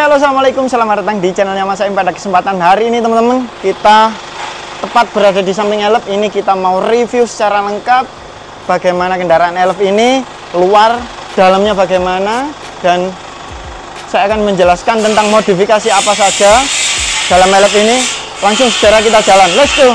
halo assalamualaikum, selamat datang di channelnya Mas Aim. Pada kesempatan hari ini teman-teman, kita tepat berada di samping elf ini kita mau review secara lengkap bagaimana kendaraan elf ini luar dalamnya bagaimana dan saya akan menjelaskan tentang modifikasi apa saja dalam elf ini langsung secara kita jalan let's go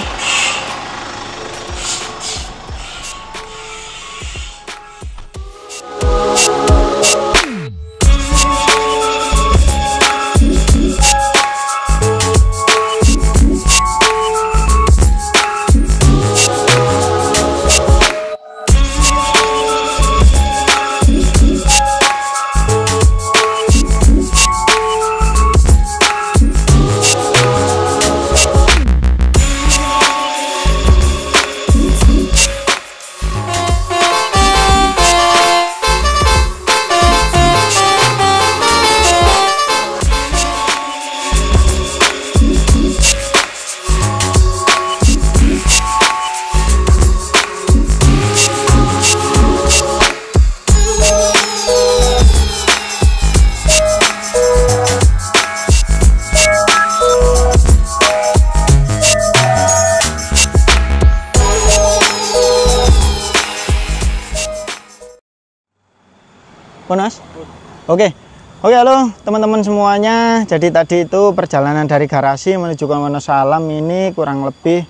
Oke, oke halo teman-teman semuanya. Jadi tadi itu perjalanan dari garasi menuju ke Wonosalam ini kurang lebih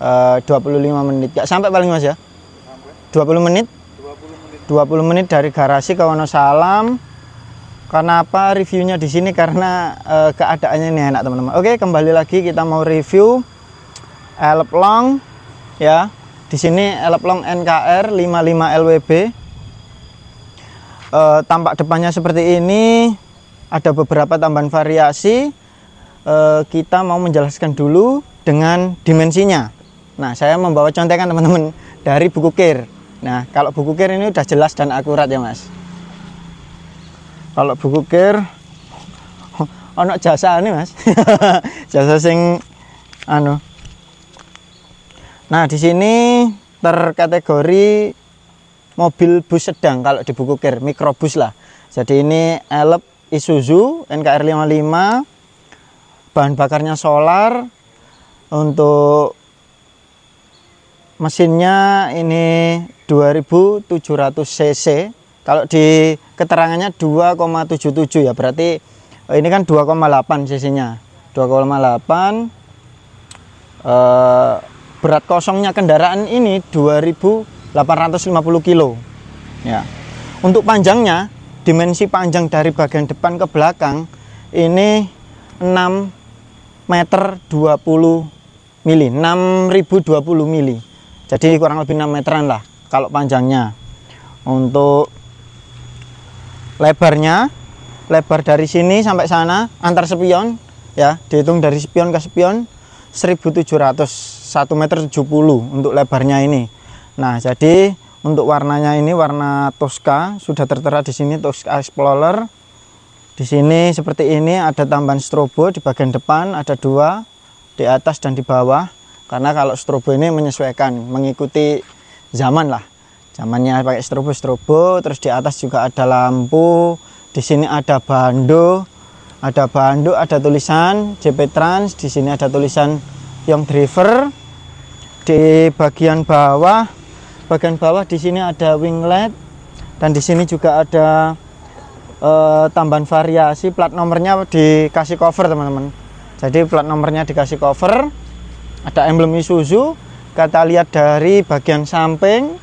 eh, uh, 25 menit. Gak sampai paling mas ya? 20 menit? 20 menit. dari garasi ke Wonosalam. Karena apa reviewnya di sini? Karena uh, keadaannya ini enak teman-teman. Oke, kembali lagi kita mau review Eleplong ya. Di sini Eleplong NKR 55 LWB e, tampak depannya seperti ini ada beberapa tambahan variasi e, kita mau menjelaskan dulu dengan dimensinya nah saya membawa contekan teman-teman dari buku kir nah kalau buku kir ini udah jelas dan akurat ya mas kalau buku kir ono jasa ini mas jasa sing anu nah di sini terkategori mobil bus sedang kalau di buku kir mikrobus lah jadi ini elep Isuzu NKR 55 bahan bakarnya solar untuk mesinnya ini 2700 cc kalau di keterangannya 2,77 ya berarti eh, ini kan 2,8 cc nya 2,8 eh, berat kosongnya kendaraan ini 2000 850 kilo ya untuk panjangnya dimensi panjang dari bagian depan ke belakang ini 6 meter 20 mili 6020 mili jadi kurang lebih 6 meteran lah kalau panjangnya untuk lebarnya lebar dari sini sampai sana antar sepion ya dihitung dari sepion ke sepion 1700 1 meter 70 untuk lebarnya ini Nah, jadi untuk warnanya ini warna Tosca, sudah tertera di sini Tosca Explorer. Di sini seperti ini ada tambahan strobo di bagian depan, ada dua di atas dan di bawah. Karena kalau strobo ini menyesuaikan, mengikuti zaman lah. Zamannya pakai strobo-strobo, terus di atas juga ada lampu, di sini ada bando, ada bando, ada tulisan JP Trans, di sini ada tulisan Young Driver. Di bagian bawah bagian bawah di sini ada winglet dan di sini juga ada uh, tambahan variasi plat nomornya dikasih cover teman-teman jadi plat nomornya dikasih cover ada emblem Isuzu kita lihat dari bagian samping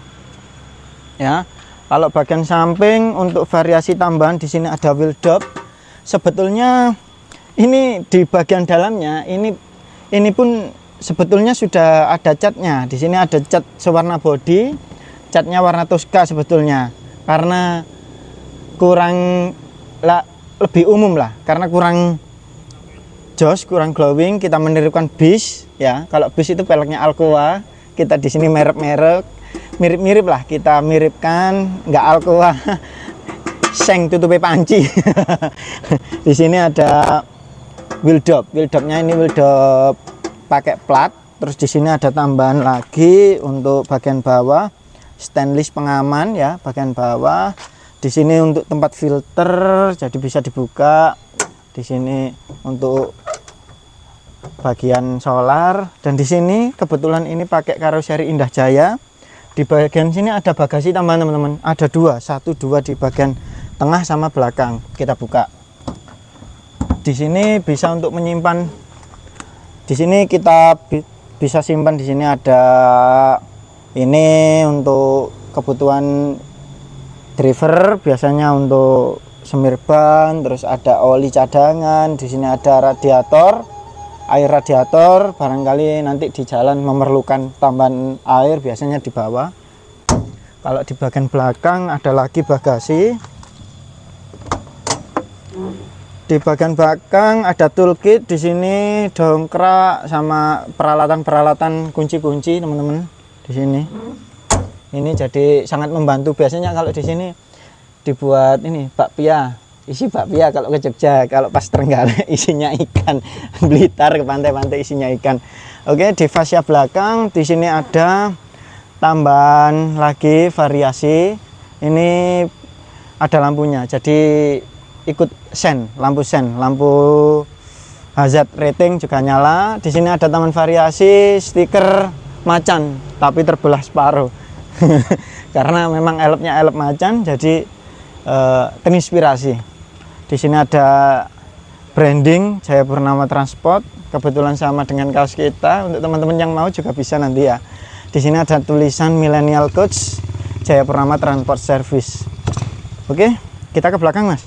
ya kalau bagian samping untuk variasi tambahan di sini ada wheel dop sebetulnya ini di bagian dalamnya ini ini pun sebetulnya sudah ada catnya. Di sini ada cat sewarna body, catnya warna Tosca sebetulnya. Karena kurang lah, lebih umum lah, karena kurang jos, kurang glowing, kita menirukan bis ya. Kalau bis itu peleknya Alcoa, kita di sini merek-merek mirip-mirip lah kita miripkan nggak Alcoa seng tutupi panci di sini ada wildop wildopnya ini wildop pakai plat terus di sini ada tambahan lagi untuk bagian bawah stainless pengaman ya bagian bawah di sini untuk tempat filter jadi bisa dibuka di sini untuk bagian solar dan di sini kebetulan ini pakai karoseri Indah Jaya di bagian sini ada bagasi tambahan teman-teman ada dua satu dua di bagian tengah sama belakang kita buka di sini bisa untuk menyimpan di sini kita bi bisa simpan di sini ada ini untuk kebutuhan driver biasanya untuk semir ban terus ada oli cadangan di sini ada radiator air radiator barangkali nanti di jalan memerlukan tambahan air biasanya di bawah kalau di bagian belakang ada lagi bagasi di bagian belakang ada toolkit di sini dongkrak sama peralatan-peralatan kunci-kunci teman-teman di sini ini jadi sangat membantu biasanya kalau di sini dibuat ini bakpia isi bakpia kalau ke Jogja kalau pas terenggalek isinya ikan Blitar ke pantai-pantai isinya ikan oke di fascia belakang di sini ada tambahan lagi variasi ini ada lampunya jadi ikut sen, lampu sen, lampu hazard rating juga nyala. Di sini ada taman variasi, stiker macan, tapi terbelah separuh. Karena memang elopnya elop macan, jadi eh, terinspirasi. Di sini ada branding Jaya Purnama Transport. Kebetulan sama dengan kaos kita. Untuk teman-teman yang mau juga bisa nanti ya. Di sini ada tulisan Millennial Coach Jaya Purnama Transport Service. Oke, kita ke belakang, Mas.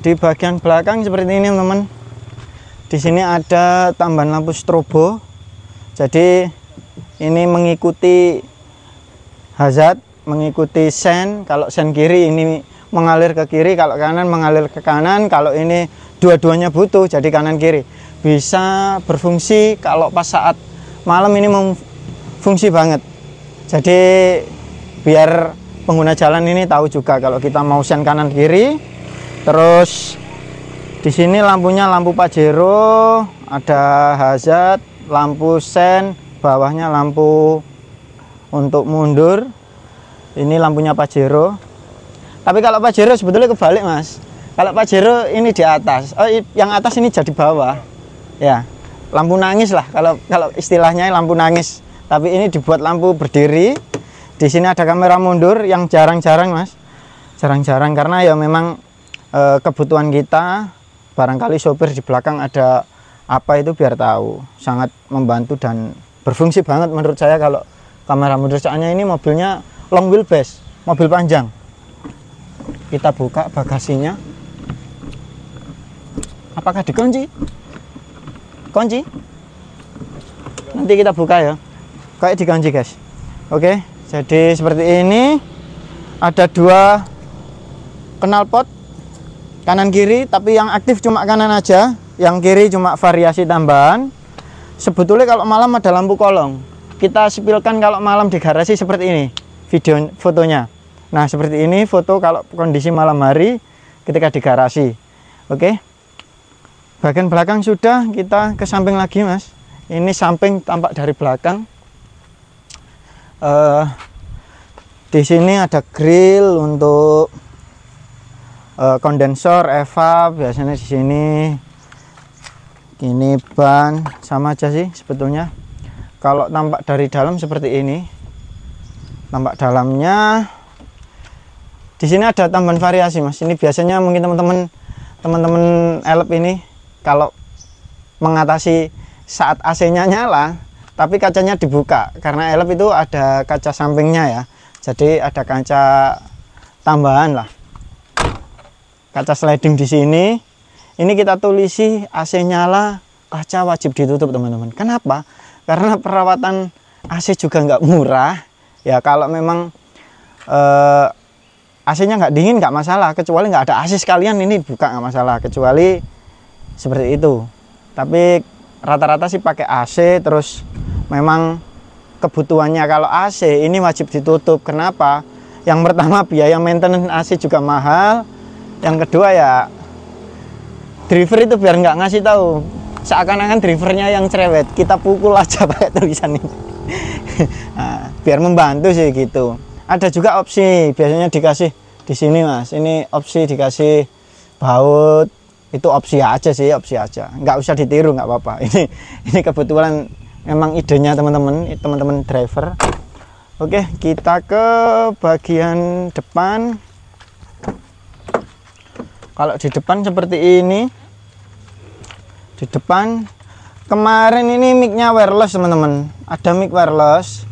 di bagian belakang seperti ini teman teman di sini ada tambahan lampu strobo jadi ini mengikuti hazard mengikuti sen kalau sen kiri ini mengalir ke kiri kalau kanan mengalir ke kanan kalau ini dua-duanya butuh jadi kanan kiri bisa berfungsi kalau pas saat malam ini fungsi banget jadi biar pengguna jalan ini tahu juga kalau kita mau sen kanan kiri terus di sini lampunya lampu pajero ada hazard lampu sen bawahnya lampu untuk mundur ini lampunya pajero tapi kalau pajero sebetulnya kebalik mas kalau pajero ini di atas oh yang atas ini jadi bawah ya lampu nangis lah kalau kalau istilahnya lampu nangis tapi ini dibuat lampu berdiri di sini ada kamera mundur yang jarang-jarang mas jarang-jarang karena ya memang Eh, kebutuhan kita barangkali sopir di belakang ada apa itu biar tahu sangat membantu dan berfungsi banget menurut saya kalau kamera mundur soalnya ini mobilnya long wheelbase mobil panjang kita buka bagasinya apakah dikunci kunci nanti kita buka ya kayak dikunci guys oke jadi seperti ini ada dua knalpot kanan kiri tapi yang aktif cuma kanan aja yang kiri cuma variasi tambahan sebetulnya kalau malam ada lampu kolong kita sipilkan kalau malam di garasi seperti ini video fotonya nah seperti ini foto kalau kondisi malam hari ketika di garasi oke bagian belakang sudah kita ke samping lagi mas ini samping tampak dari belakang uh, di sini ada grill untuk Eh, kondensor Eva biasanya di sini ini ban sama aja sih sebetulnya kalau tampak dari dalam seperti ini tampak dalamnya di sini ada tambahan variasi mas ini biasanya mungkin teman-teman teman-teman elep ini kalau mengatasi saat AC nya nyala tapi kacanya dibuka karena elep itu ada kaca sampingnya ya jadi ada kaca tambahan lah kaca sliding di sini ini kita tulisi AC nyala kaca wajib ditutup teman-teman kenapa karena perawatan AC juga nggak murah ya kalau memang eh, AC-nya nggak dingin nggak masalah kecuali nggak ada AC sekalian ini buka nggak masalah kecuali seperti itu tapi rata-rata sih pakai AC terus memang kebutuhannya kalau AC ini wajib ditutup kenapa yang pertama biaya maintenance AC juga mahal yang kedua ya driver itu biar nggak ngasih tahu seakan-akan drivernya yang cerewet kita pukul aja pakai tulisan ini nah, biar membantu sih gitu ada juga opsi biasanya dikasih di sini mas ini opsi dikasih baut itu opsi aja sih opsi aja nggak usah ditiru nggak apa-apa ini ini kebetulan memang idenya teman-teman teman-teman driver oke kita ke bagian depan kalau di depan seperti ini di depan kemarin ini micnya wireless teman-teman ada mic wireless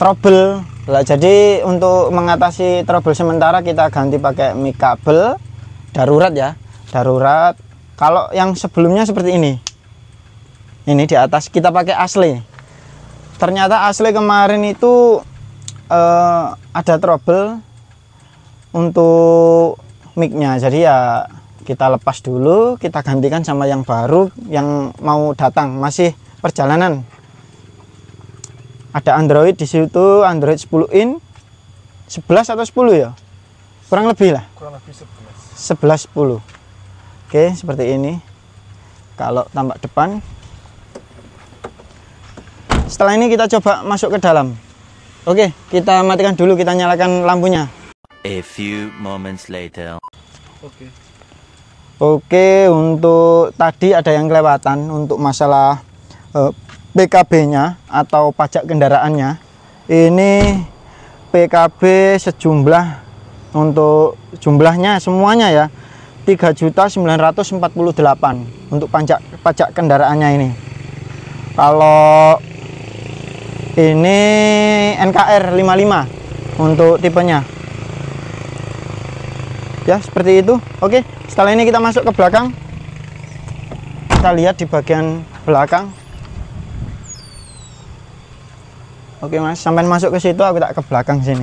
trouble lah jadi untuk mengatasi trouble sementara kita ganti pakai mic kabel darurat ya darurat kalau yang sebelumnya seperti ini ini di atas kita pakai asli ternyata asli kemarin itu eh, ada trouble untuk micnya jadi ya kita lepas dulu kita gantikan sama yang baru yang mau datang masih perjalanan ada Android di situ Android 10 in 11 atau 10 ya kurang lebih lah kurang lebih 11 11 10 oke seperti ini kalau tampak depan setelah ini kita coba masuk ke dalam oke kita matikan dulu kita nyalakan lampunya A few moments later. Oke. Okay. Oke, untuk tadi ada yang kelewatan untuk masalah uh, eh, PKB-nya atau pajak kendaraannya. Ini PKB sejumlah untuk jumlahnya semuanya ya 3.948 untuk pajak pajak kendaraannya ini. Kalau ini NKR 55 untuk tipenya ya seperti itu oke setelah ini kita masuk ke belakang kita lihat di bagian belakang oke mas sampai masuk ke situ aku tak ke belakang sini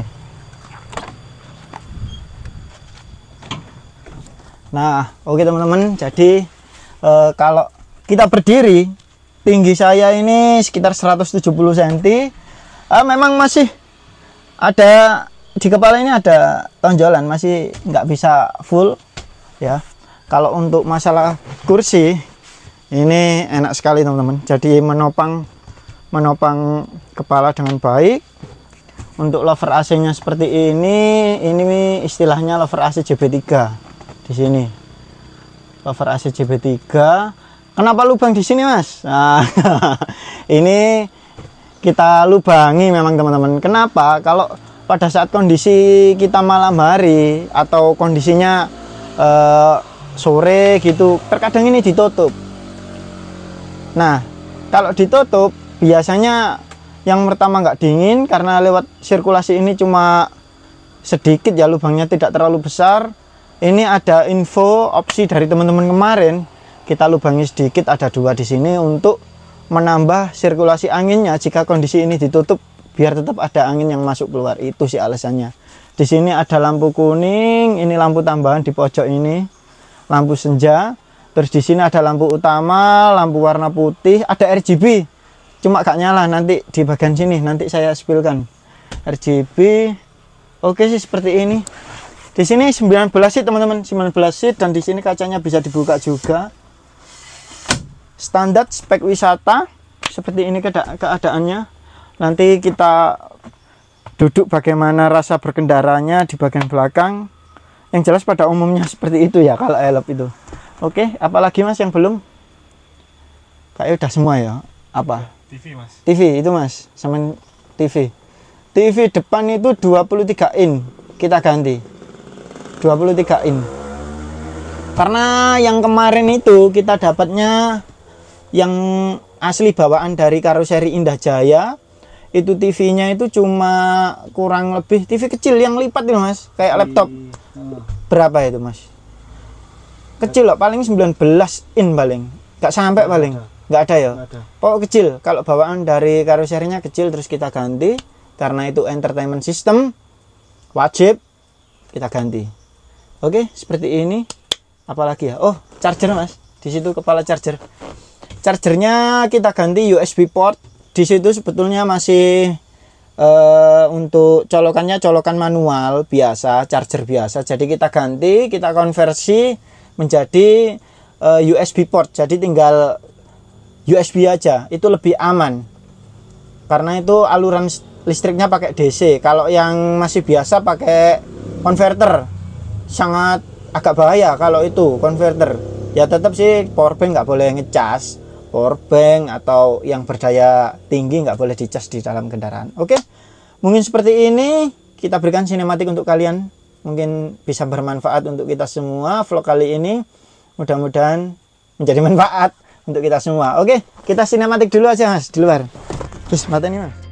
nah oke teman-teman jadi e, kalau kita berdiri tinggi saya ini sekitar 170 cm e, memang masih ada di kepala ini ada tonjolan masih nggak bisa full ya kalau untuk masalah kursi ini enak sekali teman-teman jadi menopang menopang kepala dengan baik untuk lover AC nya seperti ini ini istilahnya lover AC JB3 di sini lover AC JB3 kenapa lubang di sini mas nah, ini kita lubangi memang teman-teman kenapa kalau pada saat kondisi kita malam hari atau kondisinya uh, sore gitu terkadang ini ditutup nah kalau ditutup biasanya yang pertama nggak dingin karena lewat sirkulasi ini cuma sedikit ya lubangnya tidak terlalu besar ini ada info opsi dari teman-teman kemarin kita lubangi sedikit ada dua di sini untuk menambah sirkulasi anginnya jika kondisi ini ditutup biar tetap ada angin yang masuk keluar itu sih alasannya di sini ada lampu kuning ini lampu tambahan di pojok ini lampu senja terus di sini ada lampu utama lampu warna putih ada RGB cuma gak nyala nanti di bagian sini nanti saya spilkan RGB oke sih seperti ini di sini 19 seat teman-teman 19 seat dan di sini kacanya bisa dibuka juga standar spek wisata seperti ini keadaannya nanti kita duduk bagaimana rasa berkendaranya di bagian belakang yang jelas pada umumnya seperti itu ya kalau elop itu oke apalagi mas yang belum kayak udah semua ya apa TV mas TV itu mas sama TV TV depan itu 23 in kita ganti 23 in karena yang kemarin itu kita dapatnya yang asli bawaan dari karoseri Indah Jaya itu TV-nya itu cuma kurang lebih TV kecil yang lipat itu mas kayak hmm, laptop berapa itu mas kecil loh paling 19 in paling nggak sampai gak paling nggak ada ya kok kecil kalau bawaan dari karoserinya kecil terus kita ganti karena itu entertainment system wajib kita ganti oke seperti ini apalagi ya oh charger mas di situ kepala charger chargernya kita ganti USB port di situ sebetulnya masih uh, untuk colokannya colokan manual biasa, charger biasa. Jadi kita ganti, kita konversi menjadi uh, eh, USB port. Jadi tinggal USB aja, itu lebih aman. Karena itu aluran listriknya pakai DC. Kalau yang masih biasa pakai konverter sangat agak bahaya kalau itu konverter. Ya tetap sih powerbank nggak boleh ngecas power bank atau yang berdaya tinggi nggak boleh dicas di dalam kendaraan oke mungkin seperti ini kita berikan sinematik untuk kalian mungkin bisa bermanfaat untuk kita semua vlog kali ini mudah-mudahan menjadi manfaat untuk kita semua oke kita sinematik dulu aja mas di luar terus mata ini mas